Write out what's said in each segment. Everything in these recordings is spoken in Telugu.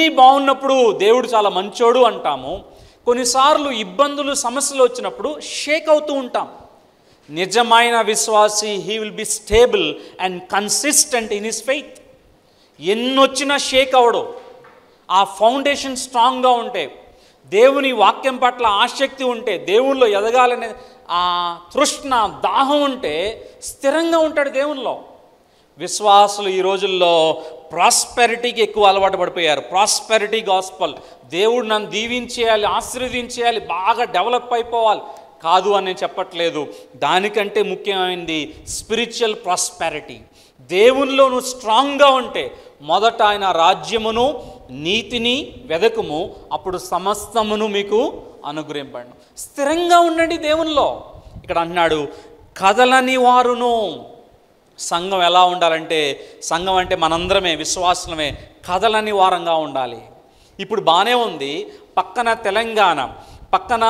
అన్నీ బాగున్నప్పుడు దేవుడు చాలా మంచోడు అంటాము కొన్నిసార్లు ఇబ్బందులు సమస్యలు వచ్చినప్పుడు షేక్ అవుతూ ఉంటాం నిజమైన విశ్వాసి he will be stable and consistent in his faith ఎన్నొచ్చినా షేక్ అవడు ఆ ఫౌండేషన్ స్ట్రాంగ్గా ఉంటే దేవుని వాక్యం పట్ల ఆసక్తి ఉంటే దేవుళ్ళు ఎదగాలనే ఆ తృష్ణ దాహం ఉంటే స్థిరంగా ఉంటాడు దేవునిలో విశ్వాసులు ఈ రోజుల్లో ప్రాస్పెరిటీకి ఎక్కువ అలవాటు పడిపోయారు ప్రాస్పెరిటీ గాస్పల్ దేవుడు నన్ను దీవించేయాలి ఆశీర్వదించేయాలి బాగా డెవలప్ అయిపోవాలి కాదు అని నేను చెప్పట్లేదు దానికంటే ముఖ్యమైనది స్పిరిచువల్ ప్రాస్పెరిటీ దేవునిలో నువ్వు స్ట్రాంగ్గా ఉంటే మొదట ఆయన రాజ్యమును నీతిని వెదకము అప్పుడు సమస్తమును మీకు అనుగ్రహింపండి స్థిరంగా ఉండండి దేవుల్లో ఇక్కడ అన్నాడు కదలని వారును సంఘం ఎలా ఉండాలంటే సంఘం అంటే మనందరమే విశ్వాసమే కథలని వారంగా ఉండాలి ఇప్పుడు బాగానే ఉంది పక్కన తెలంగాణ పక్కన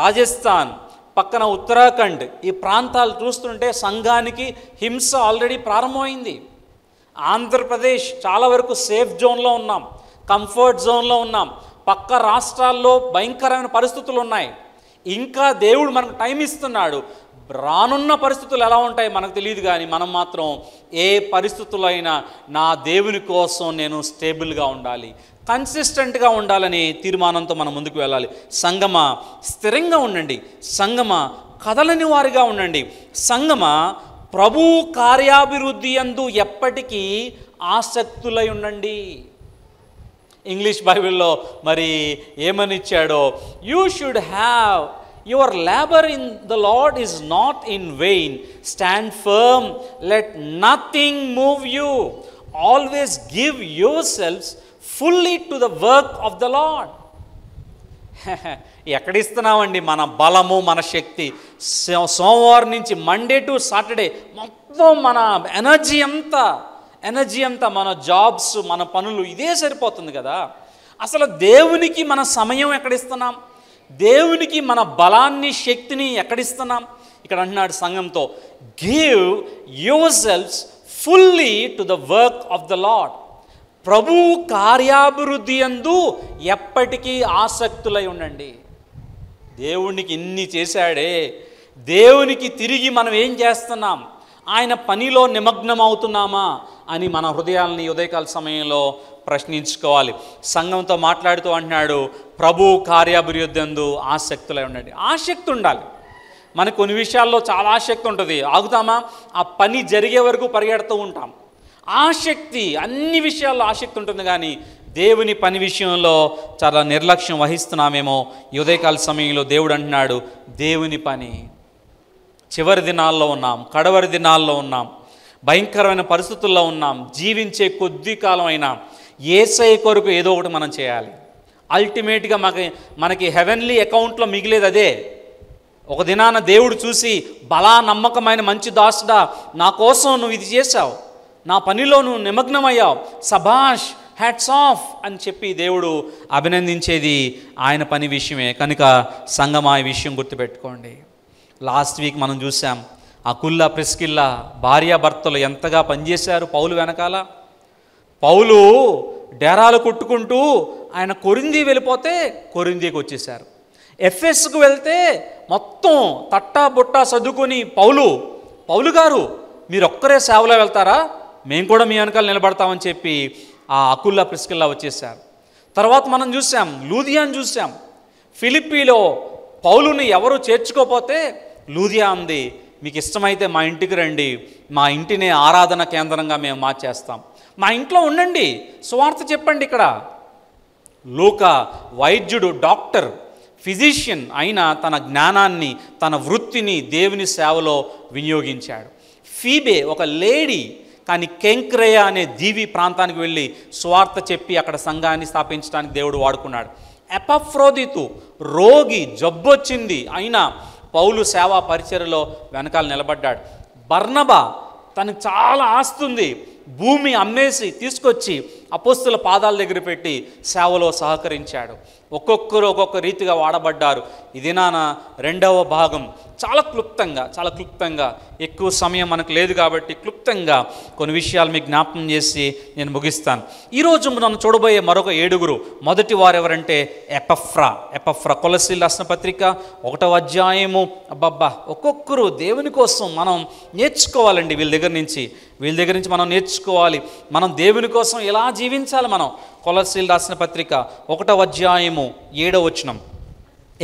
రాజస్థాన్ పక్కన ఉత్తరాఖండ్ ఈ ప్రాంతాలు చూస్తుంటే సంఘానికి హింస ఆల్రెడీ ప్రారంభమైంది ఆంధ్రప్రదేశ్ చాలా వరకు సేఫ్ జోన్లో ఉన్నాం కంఫర్ట్ జోన్లో ఉన్నాం పక్క రాష్ట్రాల్లో భయంకరమైన పరిస్థితులు ఉన్నాయి ఇంకా దేవుడు మనకు టైం ఇస్తున్నాడు రానున్న పరిస్థితులు ఎలా ఉంటాయి మనకు తెలియదు కానీ మనం మాత్రం ఏ పరిస్థితులైనా నా దేవుని కోసం నేను స్టేబుల్గా ఉండాలి కన్సిస్టెంట్గా ఉండాలని తీర్మానంతో మనం ముందుకు వెళ్ళాలి సంగమ స్థిరంగా ఉండండి సంగమ కదలని వారిగా ఉండండి సంగమ ప్రభు కార్యాభివృద్ధి అందు ఎప్పటికీ ఆసక్తులై ఉండండి ఇంగ్లీష్ బైబిల్లో మరి ఏమనిచ్చాడో you should have your labour in the Lord is not in vain stand firm let nothing move you always give give selfs fully to the work of the Lord ఎక్కడిస్తున్నామండి మన బలము మన శక్తి సోమవారం నుంచి మండే టు సాటర్డే మొత్తం మన ఎనర్జీ అంతా ఎనర్జీ అంతా మన జాబ్స్ మన పనులు ఇదే సరిపోతుంది కదా అసలు దేవునికి మన సమయం ఎక్కడిస్తున్నాం దేవునికి మన బలాన్ని శక్తిని ఎక్కడిస్తున్నాం ఇక్కడ అంటున్నాడు సంఘంతో give your selfs fully to the work of the Lord ప్రభు కార్యాభివృద్ధి అందు ఎప్పటికీ ఆసక్తులై ఉండండి దేవునికి ఇన్ని చేశాడే దేవునికి తిరిగి మనం ఏం చేస్తున్నాం ఆయన పనిలో నిమగ్నం అవుతున్నామా అని మన హృదయాల్ని ఉదయకాల సమయంలో ప్రశ్నించుకోవాలి సంఘంతో మాట్లాడుతూ అంటున్నాడు ప్రభు కార్యాభివృద్ధి ఆసక్తులై ఉండండి ఆసక్తి ఉండాలి మనకు కొన్ని విషయాల్లో చాలా ఆసక్తి ఉంటుంది ఆగుతామా ఆ పని జరిగే వరకు పరిగెడుతూ ఉంటాం ఆసక్తి అన్ని విషయాల్లో ఆసక్తి ఉంటుంది కానీ దేవుని పని విషయంలో చాలా నిర్లక్ష్యం వహిస్తున్నామేమో ఉదయకాల సమయంలో దేవుడు అంటున్నాడు దేవుని పని చివరి దినాల్లో ఉన్నాం కడవరి దినాల్లో ఉన్నాం భయంకరమైన పరిస్థితుల్లో ఉన్నాం జీవించే కొద్ది కాలం అయినా ఏసై కొరకు ఏదో ఒకటి మనం చేయాలి అల్టిమేట్గా మాకు మనకి హెవెన్లీ అకౌంట్లో మిగిలేదు అదే ఒక దినాన దేవుడు చూసి బలా నమ్మకమైన మంచి దాసుడా నా కోసం నువ్వు ఇది చేశావు నా పనిలో నువ్వు నిమగ్నమయ్యావు సభాష్ హ్యాట్స్ ఆఫ్ అని చెప్పి దేవుడు అభినందించేది ఆయన పని విషయమే కనుక సంగమాయ విషయం గుర్తుపెట్టుకోండి లాస్ట్ వీక్ మనం చూసాం అకుల్ల ప్రిస్కిల్ల భార్యాభర్తలు ఎంతగా పనిచేశారు పౌలు వెనకాల పౌలు డేరాలు కొట్టుకుంటూ ఆయన కొరింది వెళ్ళిపోతే కొరిందీకి వచ్చేసారు ఎఫ్ఎస్కు వెళ్తే మొత్తం తట్టా బుట్టా చదువుకొని పౌలు పౌలు గారు మీరు ఒక్కరే సేవలో వెళ్తారా మేము కూడా మీ వెనకాల నిలబడతామని చెప్పి ఆ అకుల్ల ప్రిస్కిల్లా వచ్చేసారు తర్వాత మనం చూసాం లూదియాన్ చూసాం ఫిలిప్పీలో పౌలుని ఎవరు చేర్చుకోపోతే లూదియా ఉంది మీకు ఇష్టమైతే మా ఇంటికి రండి మా ఇంటిని ఆరాధన కేంద్రంగా మేము మార్చేస్తాం మా ఇంట్లో ఉండండి సువార్త చెప్పండి ఇక్కడ లోక వైద్యుడు డాక్టర్ ఫిజిషియన్ అయిన తన జ్ఞానాన్ని తన వృత్తిని దేవుని సేవలో వినియోగించాడు ఫీబే ఒక లేడీ కానీ కెంక్రేయ అనే దీవి ప్రాంతానికి వెళ్ళి స్వార్థ చెప్పి అక్కడ సంఘాన్ని స్థాపించడానికి దేవుడు వాడుకున్నాడు ఎపఫ్రోదితు రోగి జబ్బొచ్చింది అయినా పౌలు సేవా పరిచయలో వెనకాల నిలబడ్డాడు బర్ణబ తనకు చాలా ఆస్తుంది భూమి అమ్మేసి తీసుకొచ్చి అపోస్తుల పాదాల దగ్గర పెట్టి సేవలో సహకరించాడు ఒక్కొక్కరు ఒక్కొక్క రీతిగా వాడబడ్డారు ఇది నాన్న రెండవ భాగం చాలా క్లుప్తంగా చాలా క్లుప్తంగా ఎక్కువ సమయం మనకు లేదు కాబట్టి క్లుప్తంగా కొన్ని విషయాలు మీకు జ్ఞాపకం చేసి నేను ముగిస్తాను ఈరోజు నన్ను చూడబోయే మరొక ఏడుగురు మొదటి వారు ఎవరంటే ఎపఫ్రా ఎపఫ్రా కొలసి రాసిన పత్రిక ఒకటవ అధ్యాయము అబ్బబ్బా ఒక్కొక్కరు దేవుని కోసం మనం నేర్చుకోవాలండి వీళ్ళ దగ్గర నుంచి వీళ్ళ దగ్గర నుంచి మనం నేర్చుకోవాలి మనం దేవుని కోసం ఎలా జీ జీవించాలి మనం కొలసీలు రాసిన పత్రిక ఒకటవ అధ్యాయము ఏడవ వచనం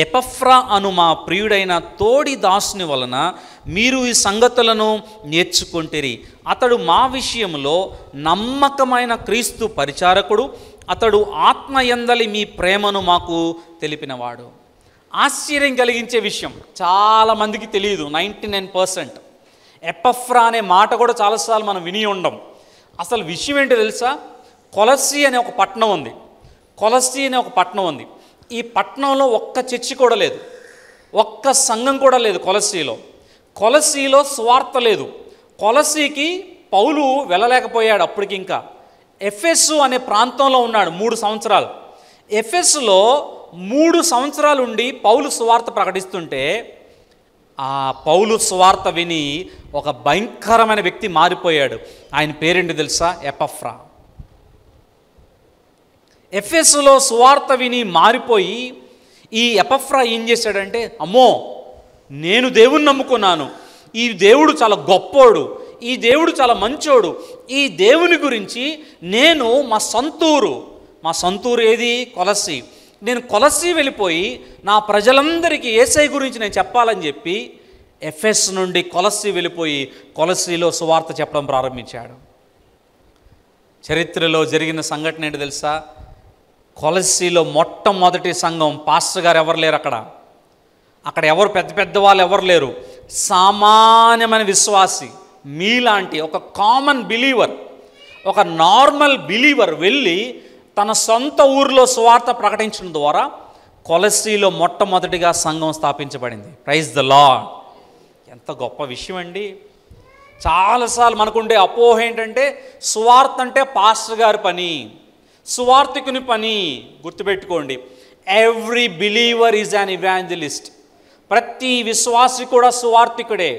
ఎపఫ్రా అను మా ప్రియుడైన తోడి దాసుని వలన మీరు ఈ సంగతులను నేర్చుకుంటిరి అతడు మా విషయంలో నమ్మకమైన క్రీస్తు పరిచారకుడు అతడు ఆత్మయందలి మీ ప్రేమను మాకు తెలిపినవాడు ఆశ్చర్యం కలిగించే విషయం చాలామందికి తెలియదు నైంటీ నైన్ పర్సెంట్ ఎపఫ్రా అనే మాట కూడా చాలాసార్లు మనం విని ఉండం అసలు విషయం ఏంటో తెలుసా కొలసి అనే ఒక పట్టణం ఉంది కొలసి అనే ఒక పట్టణం ఉంది ఈ పట్టణంలో ఒక్క చర్చి కూడా లేదు ఒక్క సంఘం కూడా లేదు కొలసీలో కొలసీలో స్వార్థ లేదు కొలసీకి పౌలు వెళ్ళలేకపోయాడు అప్పటికి ఇంకా ఎఫ్ఎస్ అనే ప్రాంతంలో ఉన్నాడు మూడు సంవత్సరాలు ఎఫ్ఎస్లో మూడు సంవత్సరాలు ఉండి పౌలు స్వార్థ ప్రకటిస్తుంటే ఆ పౌలు స్వార్థ విని ఒక భయంకరమైన వ్యక్తి మారిపోయాడు ఆయన పేరేంటి తెలుసా ఎపఫ్రా ఎఫ్ఎస్లో సువార్త విని మారిపోయి ఈ ఎపఫ్రా ఏం చేశాడంటే అమ్మో నేను దేవుణ్ణి నమ్ముకున్నాను ఈ దేవుడు చాలా గొప్పోడు ఈ దేవుడు చాలా మంచోడు ఈ దేవుని గురించి నేను మా సొంతూరు మా సొంతూరు ఏది కొలసి నేను కొలసి వెళ్ళిపోయి నా ప్రజలందరికీ ఏసై గురించి నేను చెప్పాలని చెప్పి ఎఫ్ఎస్ నుండి కొలసి వెళ్ళిపోయి కొలసిలో సువార్త చెప్పడం ప్రారంభించాడు చరిత్రలో జరిగిన సంఘటన ఏంటి తెలుసా కొలసీలో మొట్టమొదటి సంఘం పాస్టర్ గారు ఎవరు లేరు అక్కడ అక్కడ ఎవరు పెద్ద పెద్ద వాళ్ళు ఎవరు లేరు సామాన్యమైన విశ్వాసి మీలాంటి ఒక కామన్ బిలీవర్ ఒక నార్మల్ బిలీవర్ వెళ్ళి తన సొంత ఊరిలో స్వార్థ ప్రకటించడం ద్వారా కొలసీలో మొట్టమొదటిగా సంఘం స్థాపించబడింది ప్రైజ్ ద లా ఎంత గొప్ప విషయం అండి చాలాసార్లు మనకుండే అపోహ ఏంటంటే స్వార్థ అంటే పాస్టర్ గారి పని సువార్థికుని పని గుర్తుపెట్టుకోండి every believer is an evangelist ప్రతి విశ్వాసి కూడా సువార్థికుడే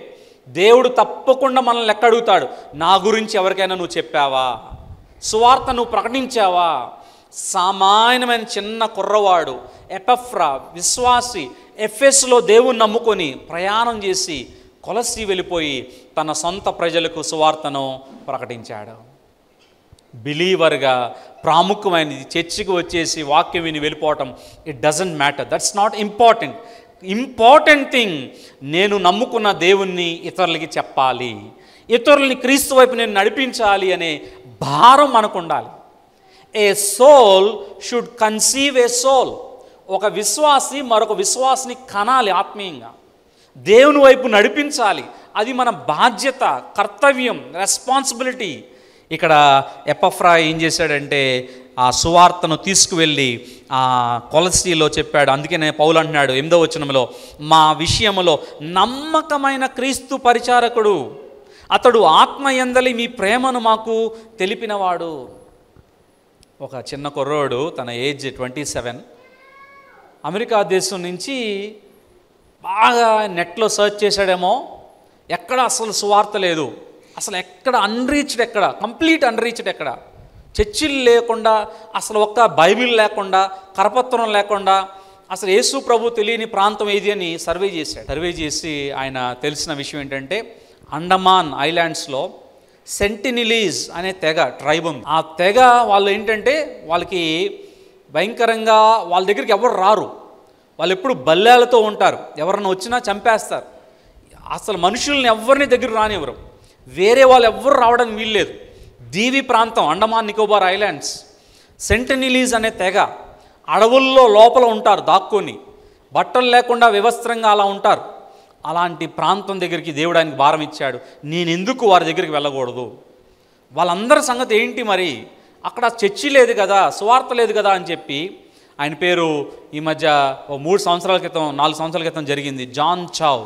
దేవుడు తప్పకుండా మనల్ని ఎక్కడుగుతాడు నా గురించి ఎవరికైనా నువ్వు చెప్పావా సువార్త నువ్వు ప్రకటించావా సామాన్యమైన చిన్న కుర్రవాడు ఎపఫ్రా విశ్వాసి ఎఫ్ఎస్లో దేవుని నమ్ముకొని ప్రయాణం చేసి కొలసి వెళ్ళిపోయి తన సొంత ప్రజలకు సువార్తను ప్రకటించాడు బిలీవర్గా ప్రాముఖ్యమైనది చర్చికి వచ్చేసి వాక్యం విని వెళ్ళిపోవటం it doesn't matter that's not important important thing నేను నమ్ముకున్న దేవుణ్ణి ఇతరులకి చెప్పాలి ఇతరుల్ని క్రీస్తు వైపు నేను నడిపించాలి అనే భారం మనకు ఉండాలి a soul should conceive a soul ఒక విశ్వాసి మరొక విశ్వాసిని కనాలి ఆత్మీయంగా దేవుని వైపు నడిపించాలి అది మన బాధ్యత కర్తవ్యం రెస్పాన్సిబిలిటీ ఇక్కడ ఎపఫ్రా ఏం చేశాడంటే ఆ సువార్తను తీసుకువెళ్ళి ఆ కొలసీలో చెప్పాడు అందుకనే పౌలు అంటున్నాడు ఎనిమిదో వచనంలో మా విషయంలో నమ్మకమైన క్రీస్తు పరిచారకుడు అతడు ఆత్మ ఎందలి మీ ప్రేమను మాకు తెలిపినవాడు ఒక చిన్న కుర్రోడు తన ఏజ్ ట్వంటీ సెవెన్ అమెరికా దేశం నుంచి బాగా నెట్లో సర్చ్ చేశాడేమో ఎక్కడ అసలు సువార్త లేదు అసలు ఎక్కడ అన్రీచ్డ్ ఎక్కడ కంప్లీట్ అన్రీచ్డ్ ఎక్కడ చర్చిలు లేకుండా అసలు ఒక్క బైబిల్ లేకుండా కరపత్రం లేకుండా అసలు యేసు ప్రభు తెలియని ప్రాంతం ఏది అని సర్వే చేశాడు సర్వే చేసి ఆయన తెలిసిన విషయం ఏంటంటే అండమాన్ ఐలాండ్స్లో సెంటినిలీజ్ అనే తెగ ట్రైబ్ ఉంది ఆ తెగ వాళ్ళు ఏంటంటే వాళ్ళకి భయంకరంగా వాళ్ళ దగ్గరికి ఎవరు రారు వాళ్ళు ఎప్పుడు బల్లేలతో ఉంటారు ఎవరన్నా వచ్చినా చంపేస్తారు అసలు మనుషుల్ని ఎవరిని దగ్గర రానివ్వరు వేరే వాళ్ళు ఎవ్వరు రావడానికి వీల్లేదు దీవి ప్రాంతం అండమాన్ నికోబార్ ఐలాండ్స్ సెంటనిలీజ్ అనే తెగ అడవుల్లో లోపల ఉంటారు దాక్కుని బట్టలు లేకుండా వివస్త్రంగా అలా ఉంటారు అలాంటి ప్రాంతం దగ్గరికి దేవుడానికి భారం ఇచ్చాడు నేను ఎందుకు వారి దగ్గరికి వెళ్ళకూడదు వాళ్ళందరి సంగతి ఏంటి మరి అక్కడ చర్చి లేదు కదా సువార్త లేదు కదా అని చెప్పి ఆయన పేరు ఈ మధ్య ఓ మూడు సంవత్సరాల క్రితం నాలుగు సంవత్సరాల క్రితం జరిగింది జాన్ చావ్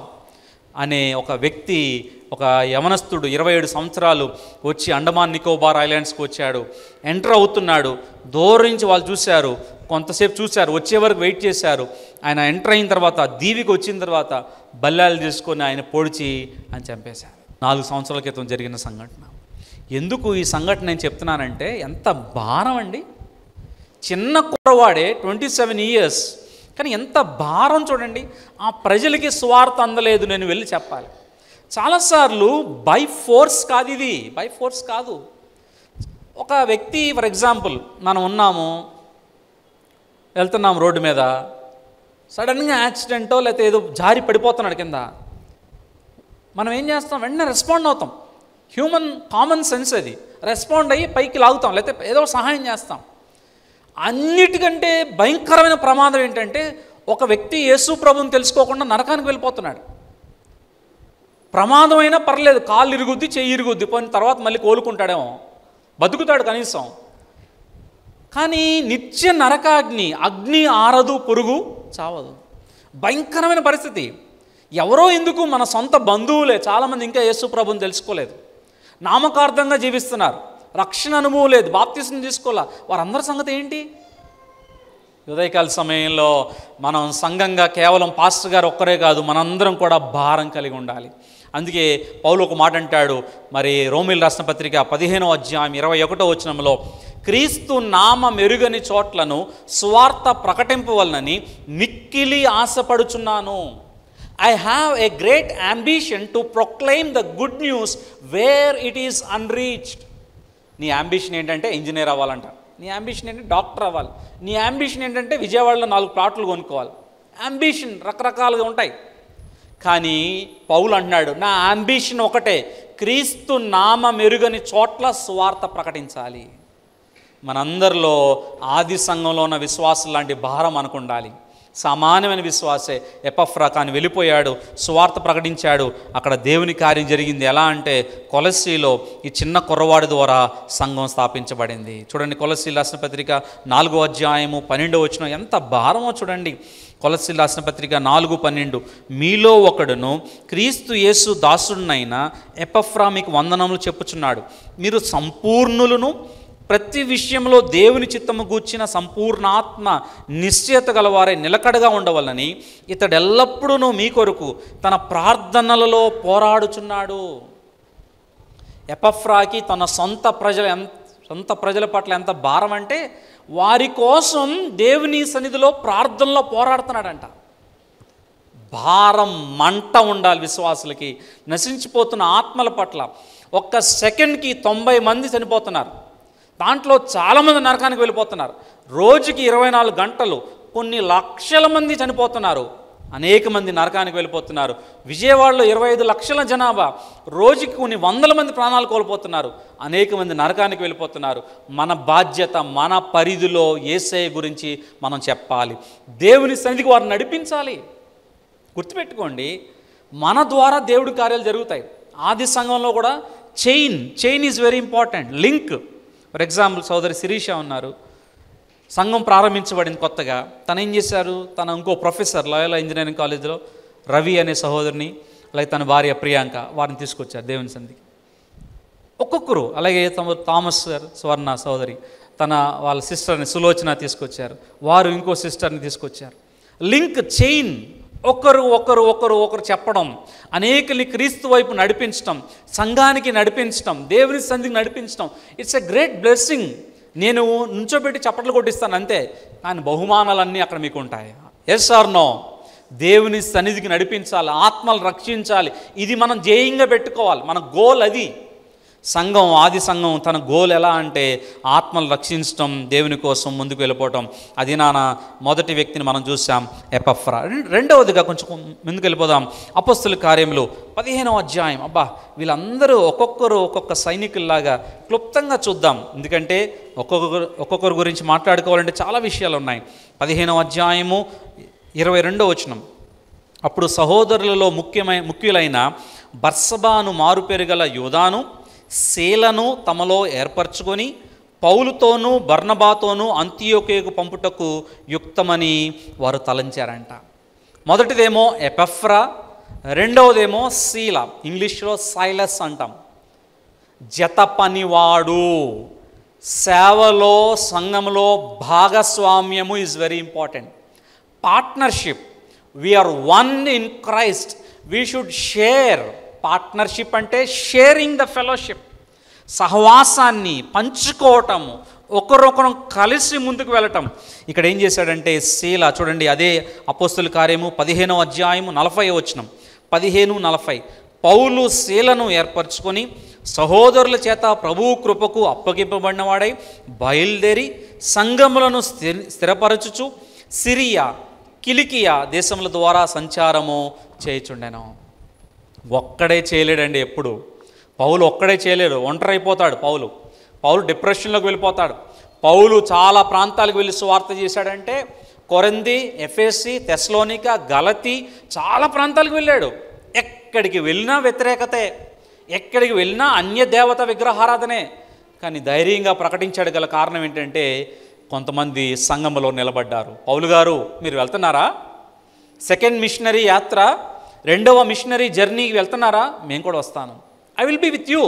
అనే ఒక వ్యక్తి ఒక యవనస్తుడు ఇరవై ఏడు సంవత్సరాలు వచ్చి అండమాన్ నికోబార్ ఐలాండ్స్కి వచ్చాడు ఎంటర్ అవుతున్నాడు దూరం నుంచి వాళ్ళు చూశారు కొంతసేపు చూశారు వచ్చే వరకు వెయిట్ చేశారు ఆయన ఎంటర్ అయిన తర్వాత దీవికి వచ్చిన తర్వాత బల్లాలు తీసుకొని ఆయన పొడిచి అని చంపేశారు నాలుగు సంవత్సరాల క్రితం జరిగిన సంఘటన ఎందుకు ఈ సంఘటన నేను చెప్తున్నానంటే ఎంత భారం అండి చిన్న కుర్రవాడే ట్వంటీ సెవెన్ ఇయర్స్ కానీ ఎంత భారం చూడండి ఆ ప్రజలకి స్వార్థ అందలేదు నేను వెళ్ళి చెప్పాలి చాలాసార్లు బై ఫోర్స్ కాదు ఇది బై ఫోర్స్ కాదు ఒక వ్యక్తి ఫర్ ఎగ్జాంపుల్ మనం ఉన్నాము వెళ్తున్నాం రోడ్డు మీద సడన్గా యాక్సిడెంటో లేకపోతే ఏదో జారి పడిపోతున్నాడు కింద మనం ఏం చేస్తాం వెంటనే రెస్పాండ్ అవుతాం హ్యూమన్ కామన్ సెన్స్ అది రెస్పాండ్ అయ్యి పైకి లాగుతాం లేకపోతే ఏదో సహాయం చేస్తాం అన్నిటికంటే భయంకరమైన ప్రమాదం ఏంటంటే ఒక వ్యక్తి యేసు ప్రభుని తెలుసుకోకుండా నరకానికి వెళ్ళిపోతున్నాడు ప్రమాదమైనా పర్లేదు కాళ్ళు ఇరుగుద్ది చెయ్యి ఇరుగుద్ది పోయిన తర్వాత మళ్ళీ కోలుకుంటాడేమో బతుకుతాడు కనీసం కానీ నిత్య నరకాగ్ని అగ్ని ఆరదు పొరుగు చావదు భయంకరమైన పరిస్థితి ఎవరో ఎందుకు మన సొంత బంధువులే చాలామంది ఇంకా యేసు ప్రభుని తెలుసుకోలేదు నామకార్థంగా జీవిస్తున్నారు రక్షణ అనుభవం లేదు బాప్తీసం తీసుకోవాలా వారందరి సంగతి ఏంటి ఉదయకాల సమయంలో మనం సంఘంగా కేవలం పాస్టర్ గారు ఒక్కరే కాదు మనందరం కూడా భారం కలిగి ఉండాలి అందుకే పౌలు ఒక మాట అంటాడు మరి రోమిల్ రాసిన పత్రిక పదిహేనో అధ్యాయం ఇరవై ఒకటో వచనంలో క్రీస్తు నామ మెరుగని చోట్లను స్వార్థ ప్రకటింపు వలనని మిక్కిలి ఆశపడుచున్నాను I have a great ambition to proclaim the good news where it is unreached నీ అంబిషన్ ఏంటంటే ఇంజనీర్ అవ్వాలంట నీ అంబిషన్ ఏంటంటే డాక్టర్ అవ్వాలి నీ అంబిషన్ ఏంటంటే విజయవాడలో నాలుగు ప్లాట్లు కొనుక్కోవాలి అంబిషన్ రకరకాలుగా ఉంటాయి కానీ పౌలు అంటున్నాడు నా అంబిషన్ ఒకటే క్రీస్తు నామ మెరుగని చోట్ల స్వార్థ ప్రకటించాలి మనందరిలో ఆది సంఘంలో ఉన్న విశ్వాసం లాంటి భారం అనుకుండాలి సమానమైన విశ్వాసే ఎపఫ్రాకాన్ వెళ్ళిపోయాడు సువార్త ప్రకటించాడు అక్కడ దేవుని కార్యం జరిగింది ఎలా అంటే కొలసీలో ఈ చిన్న కుర్రవాడి ద్వారా సంఘం స్థాపించబడింది చూడండి కొలసీ రాసిన పత్రిక నాలుగో అధ్యాయము పన్నెండో వచ్చిన ఎంత భారమో చూడండి కొలసీ రాసిన పత్రిక నాలుగు పన్నెండు మీలో ఒకడును క్రీస్తు యేసు దాసుడినైన ఎపఫ్రా మీకు వందనములు చెప్పుచున్నాడు మీరు సంపూర్ణులను ప్రతి విషయంలో దేవుని చిత్తము గూర్చిన సంపూర్ణాత్మ నిశ్చయత గలవారే నిలకడగా ఉండవలని ఇతడెల్లప్పుడూ మీ కొరకు తన ప్రార్థనలలో పోరాడుచున్నాడు ఎపఫ్రాకి తన సొంత ప్రజల సొంత ప్రజల పట్ల ఎంత భారం అంటే వారి కోసం దేవుని సన్నిధిలో ప్రార్థనలో పోరాడుతున్నాడంట భారం మంట ఉండాలి విశ్వాసులకి నశించిపోతున్న ఆత్మల పట్ల ఒక్క సెకండ్కి తొంభై మంది చనిపోతున్నారు దాంట్లో చాలామంది నరకానికి వెళ్ళిపోతున్నారు రోజుకి ఇరవై నాలుగు గంటలు కొన్ని లక్షల మంది చనిపోతున్నారు అనేక మంది నరకానికి వెళ్ళిపోతున్నారు విజయవాడలో ఇరవై ఐదు లక్షల జనాభా రోజుకి కొన్ని వందల మంది ప్రాణాలు కోల్పోతున్నారు అనేక మంది నరకానికి వెళ్ళిపోతున్నారు మన బాధ్యత మన పరిధిలో ఏసఐ గురించి మనం చెప్పాలి దేవుని సన్నిధికి వారిని నడిపించాలి గుర్తుపెట్టుకోండి మన ద్వారా దేవుడి కార్యాలు జరుగుతాయి ఆది సంఘంలో కూడా chain chain is very important link for example సోదరి శిరీష ఉన్నారు సంఘం ప్రారంభించబడింది కొత్తగా తను ఏం చేశారు తన ఇంకో ప్రొఫెసర్ లయోలా ఇంజనీరింగ్ కాలేజీలో రవి అనే సహోదరిని అలాగే తన భార్య ప్రియాంక వారిని తీసుకొచ్చారు దేవుని సంధికి ఒక్కొక్కరు అలాగే తమ థామస్ స్వర్ణ సోదరి తన వాళ్ళ సిస్టర్ని సులోచన తీసుకొచ్చారు వారు ఇంకో సిస్టర్ని తీసుకొచ్చారు లింక్ చైన్ ఒకరు ఒకరు ఒకరు ఒకరు చెప్పడం అనేకని క్రీస్తు వైపు నడిపించడం సంఘానికి నడిపించడం దేవుని సంధికి నడిపించడం ఇట్స్ ఎ గ్రేట్ బ్లెస్సింగ్ నేను నుంచోబెట్టి చప్పట్లు కొట్టిస్తాను అంతే కానీ బహుమానాలన్నీ అక్కడ మీకు ఉంటాయి ఎస్ ఆర్ నో దేవుని సన్నిధికి నడిపించాలి ఆత్మలు రక్షించాలి ఇది మనం జేయంగా పెట్టుకోవాలి మన గోల్ అది సంఘం ఆది సంఘం తన గోల్ ఎలా అంటే ఆత్మలు రక్షించడం దేవుని కోసం ముందుకు వెళ్ళిపోవటం అది నాన్న మొదటి వ్యక్తిని మనం చూసాం ఎపఫ్రా రెండవదిగా కొంచెం ముందుకు వెళ్ళిపోదాం అపస్తుల కార్యములు పదిహేనవ అధ్యాయం అబ్బా వీళ్ళందరూ ఒక్కొక్కరు ఒక్కొక్క సైనికుల్లాగా క్లుప్తంగా చూద్దాం ఎందుకంటే ఒక్కొక్కరు ఒక్కొక్కరి గురించి మాట్లాడుకోవాలంటే చాలా విషయాలు ఉన్నాయి పదిహేనవ అధ్యాయము ఇరవై రెండో వచనం అప్పుడు సహోదరులలో ముఖ్యమైన ముఖ్యులైన బర్సబాను మారుపేరు గల యోధాను శీలను తమలో ఏర్పరచుకొని పౌలుతోనూ బర్ణబాతోనూ అంత్యోకేకు పంపుటకు యుక్తమని వారు తలంచారంట మొదటిదేమో ఎపెఫ్రా రెండవదేమో శీల ఇంగ్లీష్లో సైలస్ అంటాం జత పనివాడు సేవలో సంఘంలో భాగస్వామ్యము is very important partnership we are one in Christ we should share partnership అంటే షేరింగ్ ద ఫెలోషిప్ సహవాసాన్ని పంచుకోవటము ఒకరొకరు కలిసి ముందుకు వెళ్ళటం ఇక్కడ ఏం చేశాడంటే శీల చూడండి అదే అపోస్తుల కార్యము పదిహేనవ అధ్యాయము నలభై వచ్చినం పదిహేను నలభై పౌలు శీలను ఏర్పరచుకొని సహోదరుల చేత ప్రభు కృపకు అప్పగింపబడినవాడై బయలుదేరి సంఘములను స్థిరపరచుచు సిరియా కిలికియా దేశముల ద్వారా సంచారము చేయుచుండెను ఒక్కడే చేయలేడండి ఎప్పుడు పౌలు ఒక్కడే చేయలేడు అయిపోతాడు పౌలు పౌలు డిప్రెషన్లోకి వెళ్ళిపోతాడు పౌలు చాలా ప్రాంతాలకు వెళ్ళి స్వార్థ చేశాడంటే కొరంది ఎఫ్ఎస్సి తెస్లోనిక గలతి చాలా ప్రాంతాలకు వెళ్ళాడు ఎక్కడికి వెళ్ళినా వ్యతిరేకతే ఎక్కడికి వెళ్ళినా అన్య దేవత విగ్రహారాధనే కానీ ధైర్యంగా ప్రకటించాడు గల కారణం ఏంటంటే కొంతమంది సంఘంలో నిలబడ్డారు పౌలు గారు మీరు వెళ్తున్నారా సెకండ్ మిషనరీ యాత్ర రెండవ మిషనరీ జర్నీకి వెళ్తున్నారా మేము కూడా వస్తాను I will be with you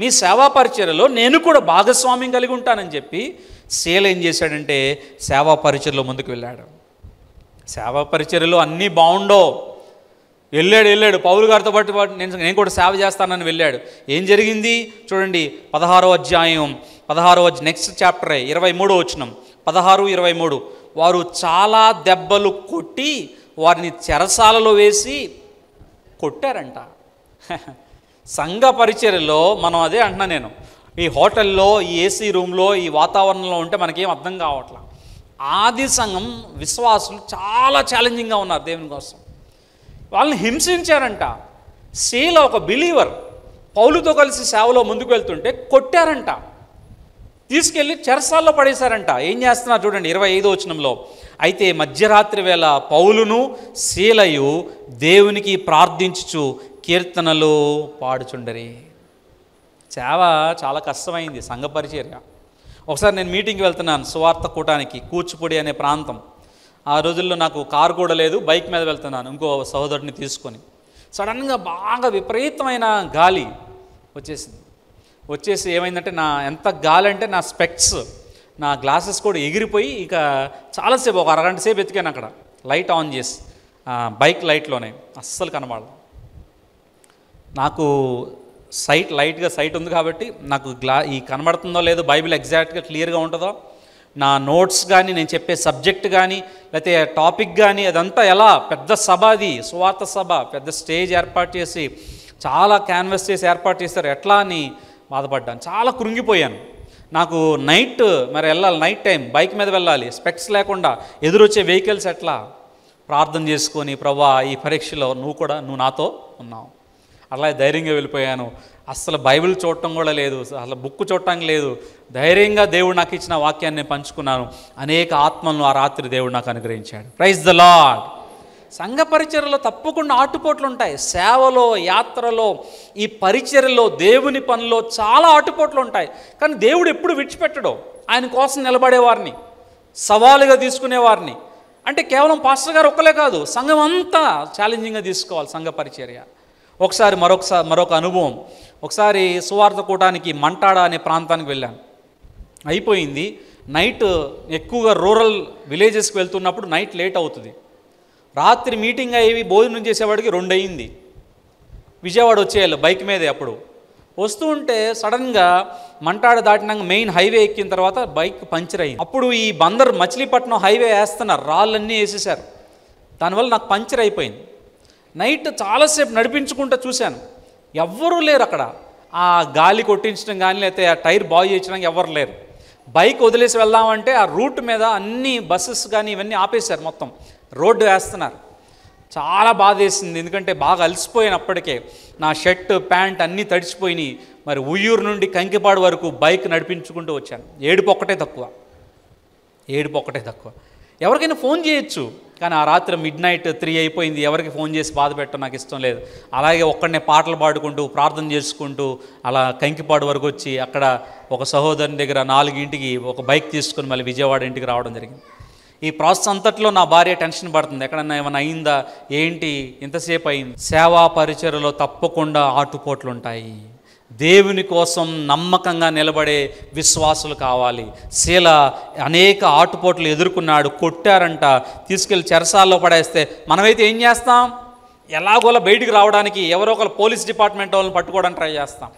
మీ సేవా పరిచయలో నేను కూడా భాగస్వామ్యం కలిగి ఉంటానని చెప్పి సేల్ ఏం చేశాడంటే సేవా పరిచర్లో ముందుకు వెళ్ళాడు సేవా పరిచర్యలో అన్నీ బాగుండో వెళ్ళాడు వెళ్ళాడు పౌరు గారితో పాటు పాటు నేను నేను కూడా సేవ చేస్తానని వెళ్ళాడు ఏం జరిగింది చూడండి పదహారో అధ్యాయం పదహారో నెక్స్ట్ చాప్టరే ఇరవై మూడో వచ్చినం పదహారు ఇరవై మూడు వారు చాలా దెబ్బలు కొట్టి వారిని చెరసాలలో వేసి కొట్టారంట సంఘ పరిచర్లో మనం అదే అంటున్నా నేను ఈ హోటల్లో ఈ ఏసీ రూమ్లో ఈ వాతావరణంలో ఉంటే మనకేం అర్థం కావట్లా ఆది సంఘం విశ్వాసులు చాలా ఛాలెంజింగ్గా ఉన్నారు దేవుని కోసం వాళ్ళని హింసించారంట శీల ఒక బిలీవర్ పౌలుతో కలిసి సేవలో ముందుకు వెళ్తుంటే కొట్టారంట తీసుకెళ్ళి చెరసాల్లో పడేశారంట ఏం చేస్తున్నారు చూడండి ఇరవై ఐదో వచనంలో అయితే మధ్యరాత్రి వేళ పౌలును శీలయు దేవునికి ప్రార్థించుచు కీర్తనలు పాడుచుండరి చాలా చాలా కష్టమైంది సంఘ పరిచర్య ఒకసారి నేను మీటింగ్కి వెళ్తున్నాను సువార్త కూటానికి కూచిపూడి అనే ప్రాంతం ఆ రోజుల్లో నాకు కారు కూడా లేదు బైక్ మీద వెళ్తున్నాను ఇంకో సహోదరుని తీసుకొని సడన్గా బాగా విపరీతమైన గాలి వచ్చేసింది వచ్చేసి ఏమైందంటే నా ఎంత గాలి అంటే నా స్పెక్ట్స్ నా గ్లాసెస్ కూడా ఎగిరిపోయి ఇక చాలాసేపు ఒక అరగంట సేపు ఎత్తికాను అక్కడ లైట్ ఆన్ చేసి బైక్ లైట్లోనే అస్సలు కనబడదు నాకు సైట్ లైట్గా సైట్ ఉంది కాబట్టి నాకు గ్లా ఈ కనబడుతుందో లేదో బైబిల్ ఎగ్జాక్ట్గా క్లియర్గా ఉంటుందో నా నోట్స్ కానీ నేను చెప్పే సబ్జెక్ట్ కానీ లేకపోతే టాపిక్ కానీ అదంతా ఎలా పెద్ద సభ అది సువార్త సభ పెద్ద స్టేజ్ ఏర్పాటు చేసి చాలా క్యాన్వస్ చేసి ఏర్పాటు చేస్తారు ఎట్లా అని బాధపడ్డాను చాలా కృంగిపోయాను నాకు నైట్ మరి వెళ్ళాలి నైట్ టైం బైక్ మీద వెళ్ళాలి స్పెక్స్ లేకుండా ఎదురొచ్చే వెహికల్స్ ఎట్లా ప్రార్థన చేసుకొని ప్రభా ఈ పరీక్షలో నువ్వు కూడా నువ్వు నాతో ఉన్నావు అలా ధైర్యంగా వెళ్ళిపోయాను అసలు బైబిల్ చూడటం కూడా లేదు అసలు బుక్ చూడటం లేదు ధైర్యంగా దేవుడు నాకు ఇచ్చిన వాక్యాన్ని పంచుకున్నాను అనేక ఆత్మలను ఆ రాత్రి దేవుడు నాకు అనుగ్రహించాడు ప్రైజ్ ద లాడ్ సంఘ పరిచర్లో తప్పకుండా ఆటుపోట్లు ఉంటాయి సేవలో యాత్రలో ఈ పరిచర్లో దేవుని పనిలో చాలా ఆటుపోట్లు ఉంటాయి కానీ దేవుడు ఎప్పుడు విడిచిపెట్టడు ఆయన కోసం నిలబడేవారిని సవాలుగా తీసుకునేవారిని అంటే కేవలం పాస్టర్ గారు ఒక్కలే కాదు సంఘం అంతా ఛాలెంజింగ్గా తీసుకోవాలి సంఘ పరిచర్య ఒకసారి మరొకసారి మరొక అనుభవం ఒకసారి సువార్త కూటానికి మంటాడ అనే ప్రాంతానికి వెళ్ళాను అయిపోయింది నైట్ ఎక్కువగా రూరల్ విలేజెస్కి వెళ్తున్నప్పుడు నైట్ లేట్ అవుతుంది రాత్రి మీటింగ్ అయ్యి భోజనం చేసేవాడికి రెండు అయింది విజయవాడ వచ్చేయాలి బైక్ మీదే అప్పుడు వస్తూ ఉంటే సడన్గా మంటాడ దాటినాక మెయిన్ హైవే ఎక్కిన తర్వాత బైక్ పంచర్ అయింది అప్పుడు ఈ బందర్ మచిలీపట్నం హైవే వేస్తున్నారు రాళ్ళన్నీ వేసేసారు దానివల్ల నాకు పంచర్ అయిపోయింది నైట్ చాలాసేపు నడిపించుకుంటూ చూశాను ఎవ్వరూ లేరు అక్కడ ఆ గాలి కొట్టించడం కానీ లేకపోతే ఆ టైర్ బాగు చేయించడానికి ఎవరు లేరు బైక్ వదిలేసి వెళ్దామంటే ఆ రూట్ మీద అన్ని బస్సెస్ కానీ ఇవన్నీ ఆపేశారు మొత్తం రోడ్డు వేస్తున్నారు చాలా బాధ వేసింది ఎందుకంటే బాగా అలసిపోయినప్పటికే నా షర్ట్ ప్యాంట్ అన్నీ తడిచిపోయినాయి మరి ఉయ్యూరు నుండి కంకిపాడు వరకు బైక్ నడిపించుకుంటూ వచ్చాను ఏడుపు ఒక్కటే తక్కువ ఏడుపు ఒక్కటే తక్కువ ఎవరికైనా ఫోన్ చేయొచ్చు కానీ ఆ రాత్రి మిడ్ నైట్ త్రీ అయిపోయింది ఎవరికి ఫోన్ చేసి బాధ పెట్టడం నాకు ఇష్టం లేదు అలాగే ఒక్కడనే పాటలు పాడుకుంటూ ప్రార్థన చేసుకుంటూ అలా కంకిపాడు వరకు వచ్చి అక్కడ ఒక సహోదరుని దగ్గర నాలుగింటికి ఒక బైక్ తీసుకుని మళ్ళీ విజయవాడ ఇంటికి రావడం జరిగింది ఈ ప్రాసెస్ అంతట్లో నా భార్య టెన్షన్ పడుతుంది ఎక్కడన్నా ఏమైనా అయిందా ఏంటి ఇంతసేపు అయింది సేవా పరిచయలో తప్పకుండా ఆటుపోట్లు ఉంటాయి దేవుని కోసం నమ్మకంగా నిలబడే విశ్వాసులు కావాలి శీల అనేక ఆటుపోట్లు ఎదుర్కొన్నాడు కొట్టారంట తీసుకెళ్లి చెరసాల్లో పడేస్తే మనమైతే ఏం చేస్తాం ఎలాగోలా బయటికి రావడానికి ఎవరో ఒకరు పోలీస్ డిపార్ట్మెంట్ వాళ్ళని పట్టుకోవడానికి ట్రై చేస్తాం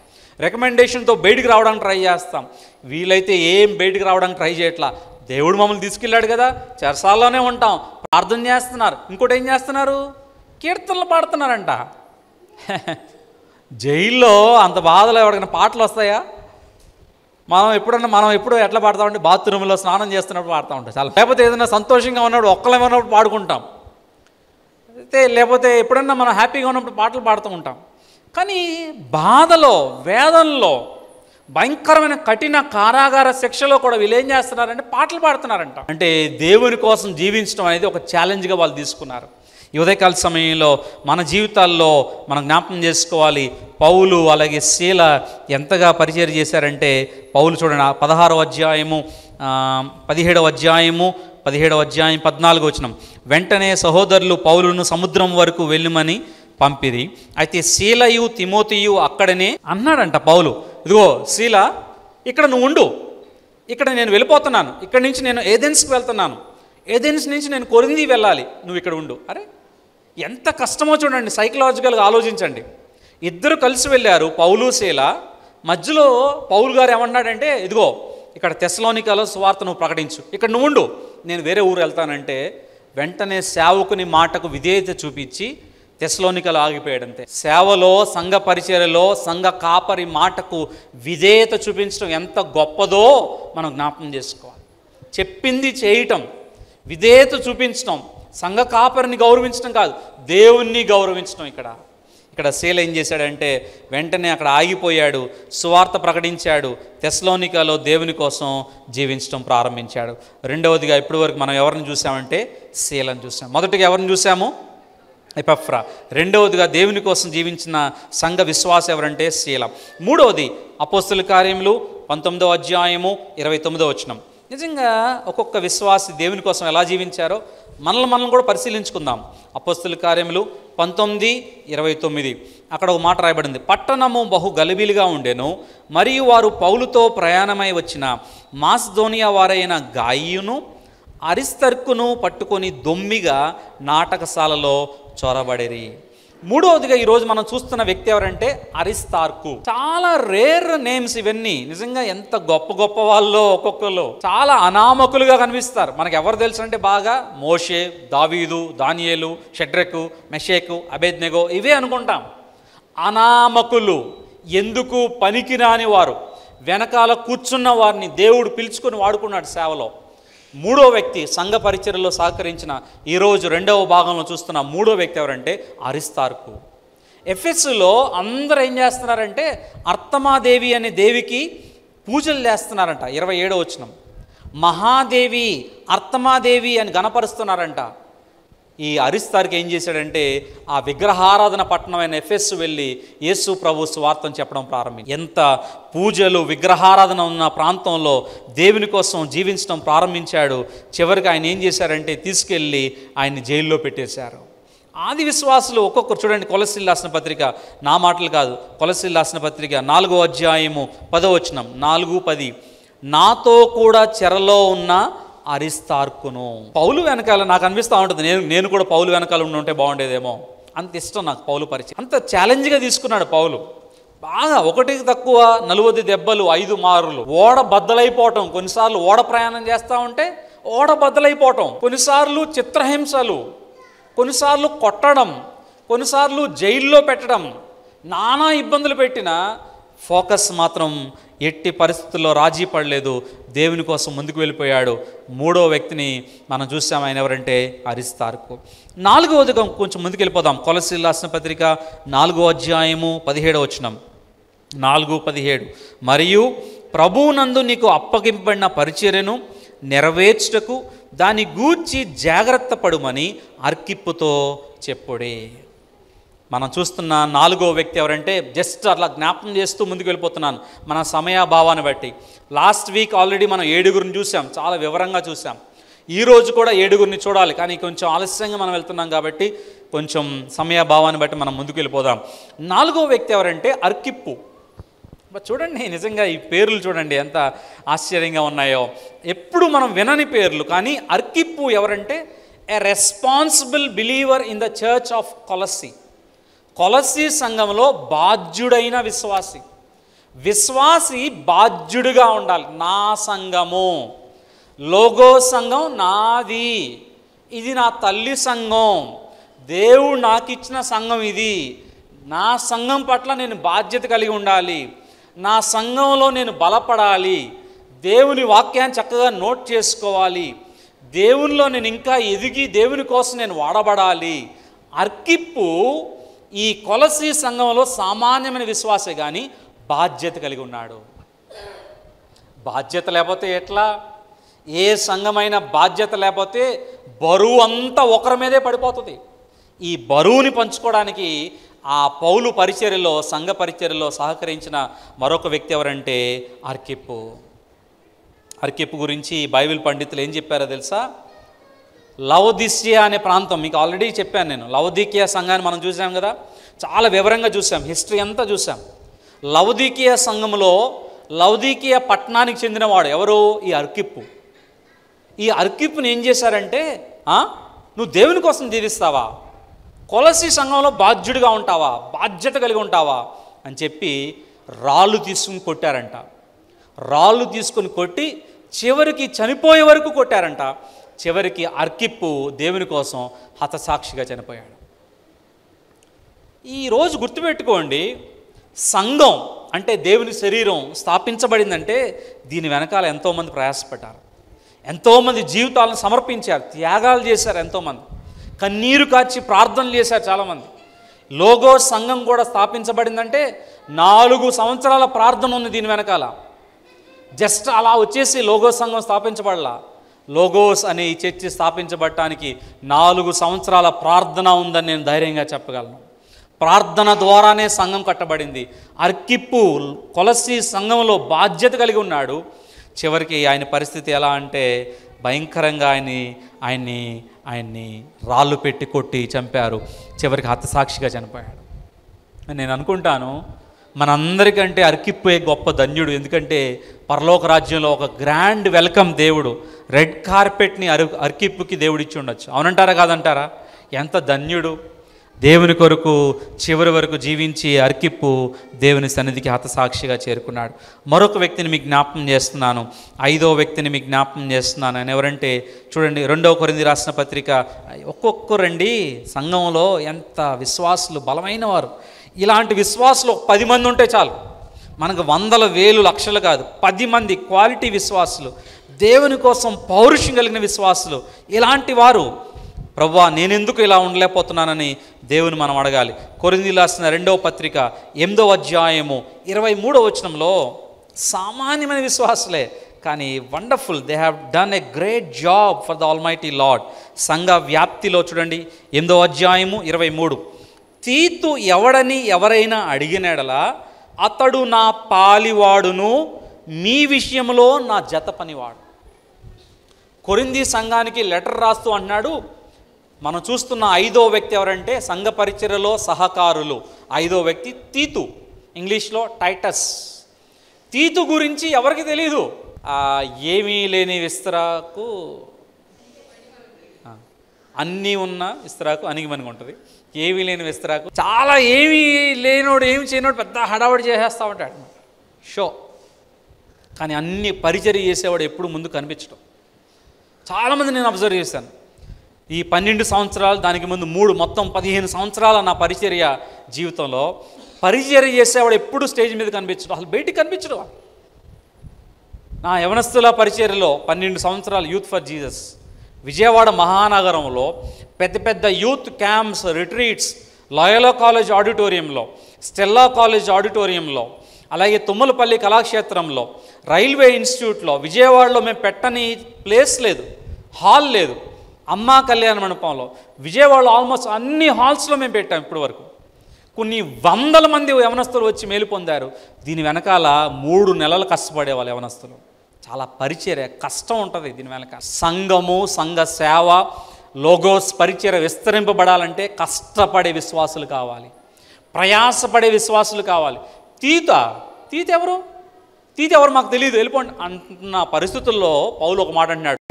రికమెండేషన్తో బయటికి రావడానికి ట్రై చేస్తాం వీలైతే ఏం బయటికి రావడానికి ట్రై చేయట్లా దేవుడు మమ్మల్ని తీసుకెళ్ళాడు కదా చెరసాల్లోనే ఉంటాం ప్రార్థన చేస్తున్నారు ఇంకోటి ఏం చేస్తున్నారు కీర్తనలు పాడుతున్నారంట జైల్లో అంత బాధలో ఎవరికైనా పాటలు వస్తాయా మనం ఎప్పుడన్నా మనం ఎప్పుడు ఎట్లా పాడతామంటే బాత్రూంలో స్నానం చేస్తున్నప్పుడు పాడుతూ ఉంటాం చాలా లేకపోతే ఏదైనా సంతోషంగా ఉన్నప్పుడు ఒక్కలేమైనా ఉన్నప్పుడు పాడుకుంటాం అయితే లేకపోతే ఎప్పుడన్నా మనం హ్యాపీగా ఉన్నప్పుడు పాటలు పాడుతూ ఉంటాం కానీ బాధలో వేదనలో భయంకరమైన కఠిన కారాగార శిక్షలో కూడా వీళ్ళు ఏం చేస్తున్నారంటే పాటలు పాడుతున్నారంట అంటే దేవుని కోసం జీవించడం అనేది ఒక ఛాలెంజ్గా వాళ్ళు తీసుకున్నారు ఈ ఉదయకాల సమయంలో మన జీవితాల్లో మనం జ్ఞాపకం చేసుకోవాలి పౌలు అలాగే శీల ఎంతగా పరిచయం చేశారంటే పౌలు చూడండి పదహారో అధ్యాయము పదిహేడవ అధ్యాయము పదిహేడవ అధ్యాయం పద్నాలుగు వచ్చిన వెంటనే సహోదరులు పౌలును సముద్రం వరకు వెళ్ళమని పంపిది అయితే శీలయు తిమోతియు అక్కడనే అన్నాడంట పౌలు ఇదిగో శీల ఇక్కడ నువ్వు ఉండు ఇక్కడ నేను వెళ్ళిపోతున్నాను ఇక్కడి నుంచి నేను ఏథెన్స్కి వెళ్తున్నాను ఏథెన్స్ నుంచి నేను కొరింది వెళ్ళాలి నువ్వు ఇక్కడ ఉండు అరే ఎంత కష్టమో చూడండి సైకలాజికల్గా ఆలోచించండి ఇద్దరు కలిసి వెళ్ళారు పౌలు శీల మధ్యలో పౌలు గారు ఏమన్నాడంటే ఇదిగో ఇక్కడ తెసలోనికలో సువార్త నువ్వు ప్రకటించు ఇక్కడ నువ్వు ఉండు నేను వేరే ఊరు వెళ్తానంటే వెంటనే సేవకుని మాటకు విధేయత చూపించి తెస్లోనికలు ఆగిపోయాడంతే సేవలో సంఘ పరిచయలో సంఘ కాపరి మాటకు విధేయత చూపించడం ఎంత గొప్పదో మనం జ్ఞాపకం చేసుకోవాలి చెప్పింది చేయటం విధేయత చూపించడం సంఘ కాపరిని గౌరవించడం కాదు దేవుణ్ణి గౌరవించడం ఇక్కడ ఇక్కడ సేల్ ఏం చేశాడంటే వెంటనే అక్కడ ఆగిపోయాడు సువార్త ప్రకటించాడు తెస్లోనికలో దేవుని కోసం జీవించడం ప్రారంభించాడు రెండవదిగా ఇప్పటివరకు మనం ఎవరిని చూసామంటే సేలను చూసాం మొదటిగా ఎవరిని చూసాము ఎపఫ్రా రెండవదిగా దేవుని కోసం జీవించిన సంఘ విశ్వాసం ఎవరంటే శీలం మూడవది అపోస్తుల కార్యములు పంతొమ్మిదవ అధ్యాయము ఇరవై తొమ్మిదవ వచనం నిజంగా ఒక్కొక్క విశ్వాసి దేవుని కోసం ఎలా జీవించారో మనల్ని మనల్ని కూడా పరిశీలించుకుందాం అపోస్తుల కార్యములు పంతొమ్మిది ఇరవై తొమ్మిది అక్కడ ఒక మాట రాయబడింది పట్టణము బహు గలిబిలిగా ఉండెను మరియు వారు పౌలుతో ప్రయాణమై వచ్చిన మాస్ధోనియా వారైన గాయును అరిస్తర్కును పట్టుకొని దొమ్మిగా నాటకశాలలో చొరబడిరి మూడవదిగా ఈరోజు మనం చూస్తున్న వ్యక్తి ఎవరంటే అరిస్తార్కు చాలా రేర్ నేమ్స్ ఇవన్నీ నిజంగా ఎంత గొప్ప గొప్ప వాళ్ళు ఒక్కొక్కరు చాలా అనామకులుగా కనిపిస్తారు మనకు ఎవరు తెలుసు అంటే బాగా మోషే దావీదు దానియేలు షడ్రకు మెషేకు అభేజ్నెగో ఇవే అనుకుంటాం అనామకులు ఎందుకు పనికిరాని వారు వెనకాల కూర్చున్న వారిని దేవుడు పిలుచుకొని వాడుకున్నాడు సేవలో మూడో వ్యక్తి సంఘ పరిచయలో సహకరించిన ఈరోజు రెండవ భాగంలో చూస్తున్న మూడో వ్యక్తి ఎవరంటే అరిస్తార్కు ఎఫ్ఎస్లో అందరూ ఏం చేస్తున్నారంటే అర్తమాదేవి అనే దేవికి పూజలు చేస్తున్నారంట ఇరవై ఏడో వచ్చినాం మహాదేవి అర్తమాదేవి అని గణపరుస్తున్నారంట ఈ అరిస్తార్కి ఏం చేశాడంటే ఆ విగ్రహారాధన పట్టణమైన ఎఫ్ఎస్ వెళ్ళి యేసు ప్రభు స్వార్థం చెప్పడం ప్రారంభించి ఎంత పూజలు విగ్రహారాధన ఉన్న ప్రాంతంలో దేవుని కోసం జీవించడం ప్రారంభించాడు చివరికి ఆయన ఏం చేశారంటే తీసుకెళ్ళి ఆయన జైల్లో పెట్టేశారు ఆది విశ్వాసులు ఒక్కొక్కరు చూడండి కొలసిల్ రాసిన పత్రిక నా మాటలు కాదు కొలసిల్ రాసిన పత్రిక నాలుగో అధ్యాయము పదవచనం నాలుగు పది నాతో కూడా చెరలో ఉన్న అరిస్తార్కును పౌలు వెనకాల నాకు అనిపిస్తూ ఉంటుంది నేను నేను కూడా పౌలు వెనకాల ఉండుంటే బాగుండేదేమో అంత ఇష్టం నాకు పౌలు పరిచయం అంత ఛాలెంజ్గా తీసుకున్నాడు పౌలు బాగా ఒకటికి తక్కువ నలువది దెబ్బలు ఐదు మారులు ఓడ బద్దలైపోవటం కొన్నిసార్లు ఓడ ప్రయాణం చేస్తూ ఉంటే ఓడ బద్దలైపోవటం కొన్నిసార్లు చిత్రహింసలు కొన్నిసార్లు కొట్టడం కొన్నిసార్లు జైల్లో పెట్టడం నానా ఇబ్బందులు పెట్టిన ఫోకస్ మాత్రం ఎట్టి పరిస్థితుల్లో రాజీ పడలేదు దేవుని కోసం ముందుకు వెళ్ళిపోయాడు మూడో వ్యక్తిని మనం చూసాం ఆయన ఎవరంటే అరిస్తార్కు నాలుగవది కొంచెం ముందుకు వెళ్ళిపోదాం కొలసి రాసిన పత్రిక నాలుగో అధ్యాయము పదిహేడో వచ్చినం నాలుగు పదిహేడు మరియు ప్రభువునందు నీకు అప్పగింపబడిన పరిచర్యను నెరవేర్చుటకు దాని గూర్చి జాగ్రత్త పడుమని అర్కిప్పుతో చెప్పుడే మనం చూస్తున్న నాలుగో వ్యక్తి ఎవరంటే జస్ట్ అట్లా జ్ఞాపకం చేస్తూ ముందుకు వెళ్ళిపోతున్నాను మన సమయాభావాన్ని బట్టి లాస్ట్ వీక్ ఆల్రెడీ మనం ఏడుగురిని చూసాం చాలా వివరంగా చూసాం ఈరోజు కూడా ఏడుగురిని చూడాలి కానీ కొంచెం ఆలస్యంగా మనం వెళ్తున్నాం కాబట్టి కొంచెం సమయాభావాన్ని బట్టి మనం ముందుకు వెళ్ళిపోదాం నాలుగో వ్యక్తి ఎవరంటే అర్కిప్పు చూడండి నిజంగా ఈ పేర్లు చూడండి ఎంత ఆశ్చర్యంగా ఉన్నాయో ఎప్పుడు మనం వినని పేర్లు కానీ అర్కిప్పు ఎవరంటే a responsible believer in the church of Colossae Colossae సంఘంలో బాధ్యుడైన విశ్వాసి విశ్వాసి బాధ్యుడిగా ఉండాలి నా సంఘము లోగో సంఘం నాది ఇది నా తల్లి సంఘం దేవుడు నాకు ఇచ్చిన సంఘం ఇది నా సంఘం పట్ల నేను బాధ్యత కలిగి ఉండాలి నా సంఘంలో నేను బలపడాలి దేవుని వాక్యాన్ని చక్కగా నోట్ చేసుకోవాలి దేవునిలో నేను ఇంకా ఎదిగి దేవుని కోసం నేను వాడబడాలి అర్కిప్పు ఈ కొలసి సంఘంలో సామాన్యమైన విశ్వాసే కానీ బాధ్యత కలిగి ఉన్నాడు బాధ్యత లేకపోతే ఎట్లా ఏ సంఘమైన బాధ్యత లేకపోతే బరువు అంతా ఒకరి మీదే పడిపోతుంది ఈ బరువుని పంచుకోవడానికి ఆ పౌలు పరిచర్యలో సంఘ పరిచర్యలో సహకరించిన మరొక వ్యక్తి ఎవరంటే అర్కిప్పు అర్కిప్పు గురించి బైబిల్ పండితులు ఏం చెప్పారో తెలుసా లవదిసియా అనే ప్రాంతం మీకు ఆల్రెడీ చెప్పాను నేను లవదీకియా సంఘాన్ని మనం చూసాం కదా చాలా వివరంగా చూసాం హిస్టరీ అంతా చూసాం లవదీకియ సంఘంలో లవదీకియ పట్టణానికి చెందినవాడు ఎవరు ఈ అర్కిప్పు ఈ అర్కిప్పుని ఏం చేశారంటే నువ్వు దేవుని కోసం జీవిస్తావా కొలసి సంఘంలో బాధ్యుడిగా ఉంటావా బాధ్యత కలిగి ఉంటావా అని చెప్పి రాళ్ళు తీసుకుని కొట్టారంట రాళ్ళు తీసుకుని కొట్టి చివరికి చనిపోయే వరకు కొట్టారంట చివరికి అర్కిప్పు దేవుని కోసం హతసాక్షిగా చనిపోయాడు ఈరోజు గుర్తుపెట్టుకోండి సంఘం అంటే దేవుని శరీరం స్థాపించబడిందంటే దీని వెనకాల ఎంతోమంది ప్రయాసపడ్డారు ఎంతోమంది జీవితాలను సమర్పించారు త్యాగాలు చేశారు ఎంతోమంది కన్నీరు కాచి ప్రార్థనలు చేశారు చాలామంది లోగో సంఘం కూడా స్థాపించబడిందంటే నాలుగు సంవత్సరాల ప్రార్థన ఉంది దీని వెనకాల జస్ట్ అలా వచ్చేసి లోగో సంఘం స్థాపించబడలా లోగోస్ అనే ఈ చర్చి స్థాపించబడటానికి నాలుగు సంవత్సరాల ప్రార్థన ఉందని నేను ధైర్యంగా చెప్పగలను ప్రార్థన ద్వారానే సంఘం కట్టబడింది అర్కిప్పు కొలసి సంఘంలో బాధ్యత కలిగి ఉన్నాడు చివరికి ఆయన పరిస్థితి ఎలా అంటే భయంకరంగా ఆయన్ని ఆయన్ని ఆయన్ని రాళ్ళు పెట్టి కొట్టి చంపారు చివరికి హతసాక్షిగా చనిపోయాడు నేను అనుకుంటాను మనందరికంటే అర్కిప్పు గొప్ప ధన్యుడు ఎందుకంటే పరలోక రాజ్యంలో ఒక గ్రాండ్ వెల్కమ్ దేవుడు రెడ్ కార్పెట్ని అరు అర్కిప్పుకి దేవుడిచ్చి ఉండొచ్చు అవునంటారా కాదంటారా ఎంత ధన్యుడు దేవుని కొరకు చివరి వరకు జీవించి అర్కిప్పు దేవుని సన్నిధికి హతసాక్షిగా చేరుకున్నాడు మరొక వ్యక్తిని మీకు జ్ఞాపకం చేస్తున్నాను ఐదో వ్యక్తిని మీకు జ్ఞాపకం చేస్తున్నాను అని ఎవరంటే చూడండి రెండవ కొరింది రాసిన పత్రిక ఒక్కొక్కరండి సంఘంలో ఎంత విశ్వాసులు బలమైన వారు ఇలాంటి విశ్వాసులు పది మంది ఉంటే చాలు మనకు వందల వేలు లక్షలు కాదు పది మంది క్వాలిటీ విశ్వాసులు దేవుని కోసం పౌరుషం కలిగిన విశ్వాసులు ఇలాంటి వారు ప్రవ్వా నేనెందుకు ఇలా ఉండలేకపోతున్నానని దేవుని మనం అడగాలి కొరింది రాసిన రెండవ పత్రిక ఎనిమిదవ అధ్యాయము ఇరవై మూడవ వచనంలో సామాన్యమైన విశ్వాసులే కానీ wonderful they have done a great job for the almighty Lord సంఘ వ్యాప్తిలో చూడండి ఎనిమిదవ అధ్యాయము ఇరవై మూడు తీతు ఎవడని ఎవరైనా అడిగినడలా అతడు నా పాలివాడును మీ విషయంలో నా జత పనివాడు కొరింది సంఘానికి లెటర్ రాస్తూ అన్నాడు మనం చూస్తున్న ఐదో వ్యక్తి ఎవరంటే సంఘ పరిచయలో సహకారులు ఐదో వ్యక్తి తీతు ఇంగ్లీష్లో టైటస్ తీతు గురించి ఎవరికి తెలీదు ఏమీ లేని విస్తరాకు అన్నీ ఉన్న విస్తరాకు అనిగిమనిగా ఉంటుంది ఏమీ లేని విస్తరాకు చాలా ఏమీ లేనోడు ఏమి చేయనోడు పెద్ద హడావడి చేసేస్తా ఉంటాడు షో కానీ అన్ని పరిచర్ చేసేవాడు ఎప్పుడు ముందు కనిపించడం చాలామంది నేను అబ్జర్వ్ చేశాను ఈ పన్నెండు సంవత్సరాలు దానికి ముందు మూడు మొత్తం పదిహేను సంవత్సరాల నా పరిచర్య జీవితంలో పరిచర్య చేసేవాడు ఎప్పుడు స్టేజ్ మీద కనిపించడం అసలు బయటికి కనిపించడం నా యవనస్తుల పరిచర్యలో పన్నెండు సంవత్సరాలు యూత్ ఫర్ జీసస్ విజయవాడ మహానగరంలో పెద్ద పెద్ద యూత్ క్యాంప్స్ రిట్రీట్స్ లాయలో కాలేజ్ ఆడిటోరియంలో స్టెల్లా కాలేజ్ ఆడిటోరియంలో అలాగే తుమ్మలపల్లి కళాక్షేత్రంలో రైల్వే ఇన్స్టిట్యూట్లో విజయవాడలో మేము పెట్టని ప్లేస్ లేదు హాల్ లేదు అమ్మా కళ్యాణ మండపంలో విజయవాడలో ఆల్మోస్ట్ అన్ని హాల్స్లో మేము పెట్టాం ఇప్పటివరకు కొన్ని వందల మంది యవనస్తులు వచ్చి మేలు పొందారు దీని వెనకాల మూడు నెలలు కష్టపడే వాళ్ళు యవనస్తులు చాలా పరిచయ కష్టం ఉంటుంది దీని వెనక సంఘము సంఘ సేవ లోగోస్ పరిచయ విస్తరింపబడాలంటే కష్టపడే విశ్వాసులు కావాలి ప్రయాసపడే విశ్వాసులు కావాలి తీత తీత ఎవరు తీత ఎవరు మాకు తెలియదు వెళ్ళిపోండి అంటున్న పరిస్థితుల్లో పౌలు ఒక మాట అంటున్నాడు